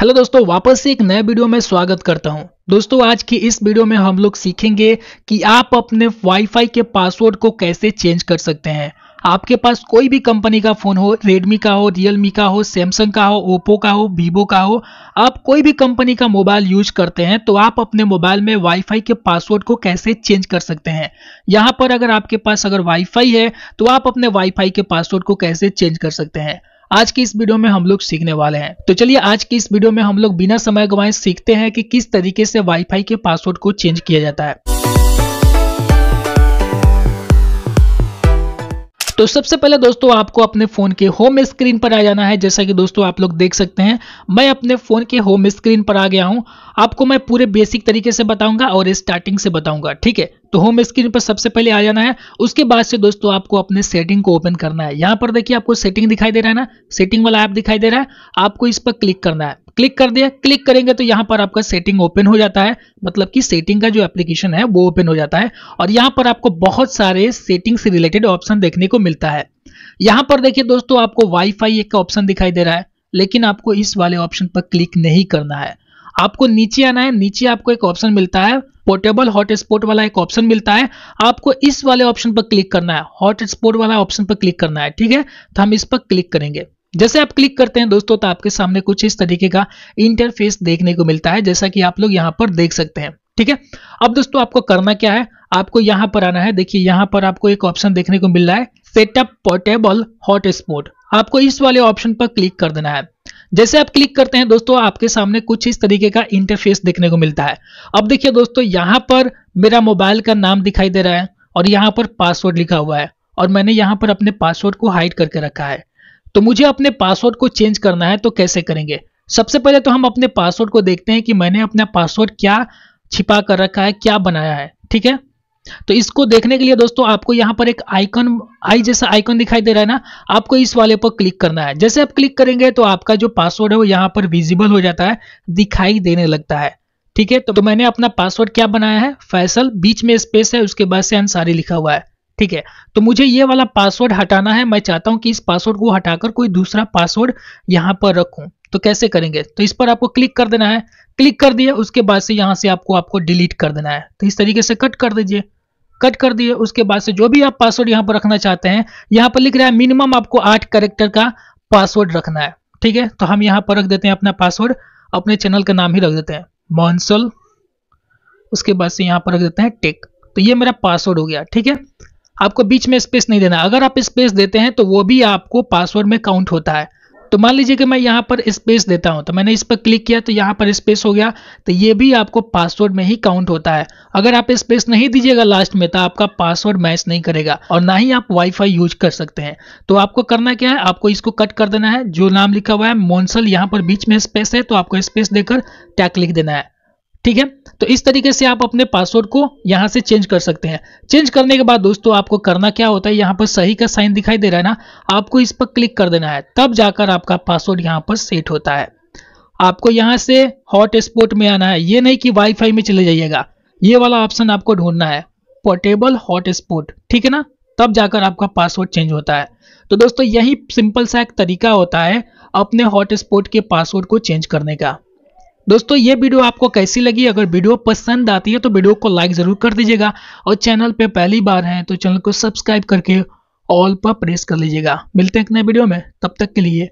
hello दोस्तों वापस से एक नए वीडियो में स्वागत करता हूं दोस्तों आज की इस वीडियो में हम लोग सीखेंगे कि आप अपने वाईफाई के पासवर्ड को कैसे चेंज कर सकते हैं आपके पास कोई भी कंपनी का फ़ोन हो रेडमी का हो रियलमी का हो सैमसंग का हो ओप्पो का हो वीवो का हो आप कोई भी कंपनी का मोबाइल यूज करते हैं तो आप अपने मोबाइल में वाईफाई के पासवर्ड को कैसे चेंज कर सकते हैं यहाँ पर अगर आपके पास अगर वाईफाई है तो आप अपने वाईफाई के पासवर्ड को कैसे चेंज कर सकते हैं आज की इस वीडियो में हम लोग सीखने वाले हैं तो चलिए आज की इस वीडियो में हम लोग बिना समय गवाए सीखते हैं कि किस तरीके से वाईफाई के पासवर्ड को चेंज किया जाता है तो सबसे पहले दोस्तों आपको अपने फ़ोन के होम स्क्रीन पर आ जाना है जैसा कि दोस्तों आप लोग देख सकते हैं मैं अपने फ़ोन के होम स्क्रीन पर आ गया हूं आपको मैं पूरे बेसिक तरीके से बताऊंगा और स्टार्टिंग से बताऊंगा ठीक है तो होम स्क्रीन पर सबसे पहले आ जाना है उसके बाद से दोस्तों आपको अपने सेटिंग को ओपन करना है यहाँ पर देखिए आपको सेटिंग दिखाई दे रहा है ना सेटिंग वाला ऐप दिखाई दे रहा है आपको इस पर क्लिक करना है क्लिक कर दिया क्लिक करेंगे तो यहाँ पर आपका सेटिंग ओपन हो जाता है मतलब कि सेटिंग का जो एप्लीकेशन है वो ओपन हो जाता है और यहाँ पर आपको बहुत सारे सेटिंग से रिलेटेड ऑप्शन देखने को मिलता है यहाँ पर देखिए दोस्तों आपको वाईफाई एक ऑप्शन दिखाई दे रहा है लेकिन आपको इस वाले ऑप्शन पर क्लिक नहीं करना है आपको नीचे आना है नीचे आपको एक ऑप्शन मिलता है पोर्टेबल हॉटस्पॉट वाला एक ऑप्शन मिलता है आपको इस वाले ऑप्शन पर क्लिक करना है हॉटस्पॉट वाला ऑप्शन पर क्लिक करना है ठीक है तो हम इस पर क्लिक करेंगे जैसे आप क्लिक करते हैं दोस्तों तो आपके सामने कुछ इस तरीके का इंटरफेस देखने को मिलता है जैसा कि आप लोग यहाँ पर देख सकते हैं ठीक है अब दोस्तों आपको करना क्या है आपको यहाँ पर आना है देखिए यहाँ पर आपको एक ऑप्शन देखने को मिल रहा है सेटअप पोर्टेबल हॉटस्पॉट आपको इस वाले ऑप्शन पर क्लिक कर देना है जैसे आप क्लिक करते हैं दोस्तों आपके सामने कुछ इस तरीके का इंटरफेस देखने को मिलता है अब देखिए दोस्तों यहाँ पर मेरा मोबाइल का नाम दिखाई दे रहा है और यहाँ पर पासवर्ड लिखा हुआ है और मैंने यहाँ पर अपने पासवर्ड को हाइड करके रखा है तो मुझे अपने पासवर्ड को चेंज करना है तो कैसे करेंगे सबसे पहले तो हम अपने पासवर्ड को देखते हैं कि मैंने अपना पासवर्ड क्या छिपा कर रखा है क्या बनाया है ठीक है तो इसको देखने के लिए दोस्तों आपको यहाँ पर एक आइकन आई जैसा आइकन दिखाई दे रहा है ना आपको इस वाले पर क्लिक करना है जैसे आप क्लिक करेंगे तो आपका जो पासवर्ड है वो यहाँ पर विजिबल हो जाता है दिखाई देने लगता है ठीक है तो, तो मैंने अपना पासवर्ड क्या बनाया है फैसल बीच में स्पेस है उसके बाद से अंसारी लिखा हुआ है ठीक है तो मुझे ये वाला पासवर्ड हटाना है मैं चाहता हूँ कि इस पासवर्ड को हटाकर कोई दूसरा पासवर्ड यहाँ पर रखू तो कैसे करेंगे तो इस पर आपको क्लिक कर देना है क्लिक कर दिया उसके बाद से यहाँ से आपको आपको डिलीट कर देना है तो इस तरीके से कट कर दीजिए कट कर दिए उसके बाद से जो भी आप पासवर्ड यहाँ पर रखना चाहते हैं यहाँ पर लिख रहा है मिनिमम आपको आठ करेक्टर का पासवर्ड रखना है ठीक है तो हम यहाँ पर रख देते हैं अपना पासवर्ड अपने चैनल का नाम ही रख देते हैं मॉन्सल उसके बाद से यहाँ पर रख देते हैं टेक तो ये मेरा पासवर्ड हो गया ठीक है आपको बीच में स्पेस नहीं देना अगर आप स्पेस देते हैं तो वो भी आपको पासवर्ड में काउंट होता है तो मान लीजिए कि मैं यहाँ पर स्पेस देता हूँ तो मैंने इस पर क्लिक किया तो यहाँ पर स्पेस हो गया तो ये भी आपको पासवर्ड में ही काउंट होता है अगर आप स्पेस नहीं दीजिएगा लास्ट में तो आपका पासवर्ड मैच नहीं करेगा और ना ही आप वाईफाई यूज कर सकते हैं तो आपको करना क्या है आपको इसको कट कर देना है जो नाम लिखा हुआ है मोन्सल यहाँ पर बीच में स्पेस है तो आपको स्पेस देकर टैक लिख देना है ठीक है तो इस तरीके से आप अपने पासवर्ड को यहां से चेंज कर सकते हैं चेंज करने के बाद दोस्तों आपको करना क्या होता है यहाँ पर सही का साइन दिखाई दे रहा है ना आपको इस पर क्लिक कर देना है तब जाकर आपका पासवर्ड यहाँ पर सेट होता है आपको यहाँ से हॉट स्पॉट में आना है ये नहीं कि वाईफाई में चले जाइएगा ये वाला ऑप्शन आपको ढूंढना है पोर्टेबल हॉट स्पॉट ठीक है ना तब जाकर आपका पासवर्ड चेंज होता है तो दोस्तों यही सिंपल सा एक तरीका होता है अपने हॉटस्पॉट के पासवर्ड को चेंज करने का दोस्तों ये वीडियो आपको कैसी लगी अगर वीडियो पसंद आती है तो वीडियो को लाइक ज़रूर कर दीजिएगा और चैनल पे पहली बार हैं तो चैनल को सब्सक्राइब करके ऑल पर प्रेस कर लीजिएगा मिलते हैं एक नए वीडियो में तब तक के लिए